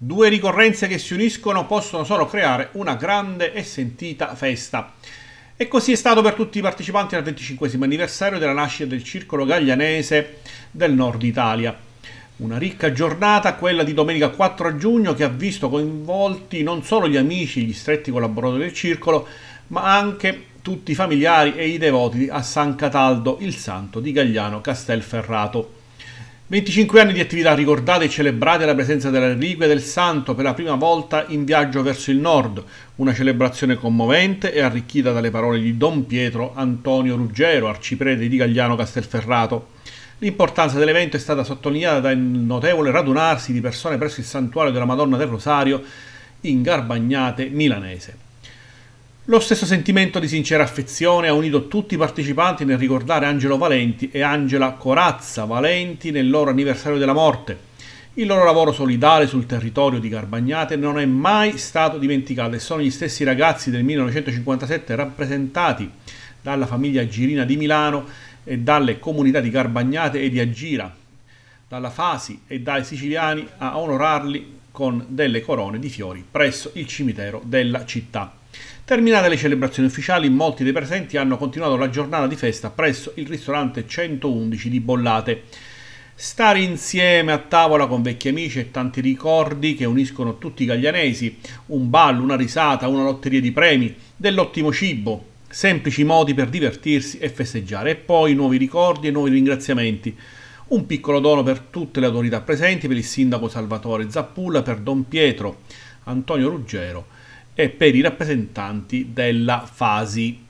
Due ricorrenze che si uniscono possono solo creare una grande e sentita festa. E così è stato per tutti i partecipanti al 25 anniversario della nascita del Circolo Gaglianese del Nord Italia. Una ricca giornata, quella di domenica 4 giugno, che ha visto coinvolti non solo gli amici, gli stretti collaboratori del Circolo, ma anche tutti i familiari e i devoti a San Cataldo, il santo di Gagliano Castelferrato. 25 anni di attività ricordate e celebrate la presenza della reliquia del santo per la prima volta in viaggio verso il nord, una celebrazione commovente e arricchita dalle parole di Don Pietro Antonio Ruggero, arciprete di Gagliano Castelferrato. L'importanza dell'evento è stata sottolineata dal notevole radunarsi di persone presso il santuario della Madonna del Rosario in Garbagnate milanese. Lo stesso sentimento di sincera affezione ha unito tutti i partecipanti nel ricordare Angelo Valenti e Angela Corazza Valenti nel loro anniversario della morte. Il loro lavoro solidale sul territorio di Garbagnate non è mai stato dimenticato e sono gli stessi ragazzi del 1957 rappresentati dalla famiglia Girina di Milano e dalle comunità di Garbagnate e di Agira, dalla Fasi e dai siciliani a onorarli con delle corone di fiori presso il cimitero della città. Terminate le celebrazioni ufficiali, molti dei presenti hanno continuato la giornata di festa presso il ristorante 111 di Bollate. Stare insieme a tavola con vecchi amici e tanti ricordi che uniscono tutti i gaglianesi, un ballo, una risata, una lotteria di premi, dell'ottimo cibo, semplici modi per divertirsi e festeggiare e poi nuovi ricordi e nuovi ringraziamenti. Un piccolo dono per tutte le autorità presenti, per il sindaco Salvatore Zappulla, per Don Pietro Antonio Ruggero e per i rappresentanti della Fasi.